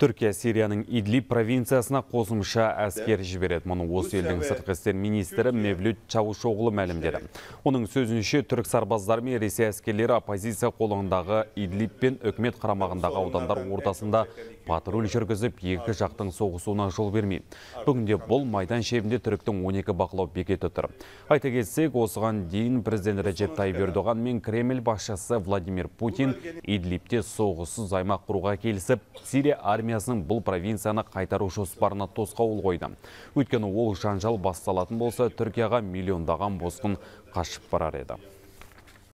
Түркия Сирияның Идлиб провинциясына қосымша әскер жібереді. Мұны осы елдің сыртқы істер министрі Мевлют Чаушоғылы мәлімдеді. Оның сөзінше түрік сарбаздар мен Ресей әскерлері оппозиция қолыңдағы Идлип пен үкімет қарамағындағы аудандар ортасында патруль жүргізіп, екі жақтың соғысуына жол бермей. Бүгінде бұл майдан шебінде түріктің 12 бақылау бекеті тұр. Айта кетсек, осыған дейін президент Реджеп Тайып Ердоған мен Кремль басшысы Владимир Путин идлипте соғысы аймақ құруға келісіп, Сирия армия армиясының бұл провинцияны қайтару жоспарына тосқауыл қойды өйткені ол жанжал басталатын болса түркияға миллиондаған босқын қашып барар еді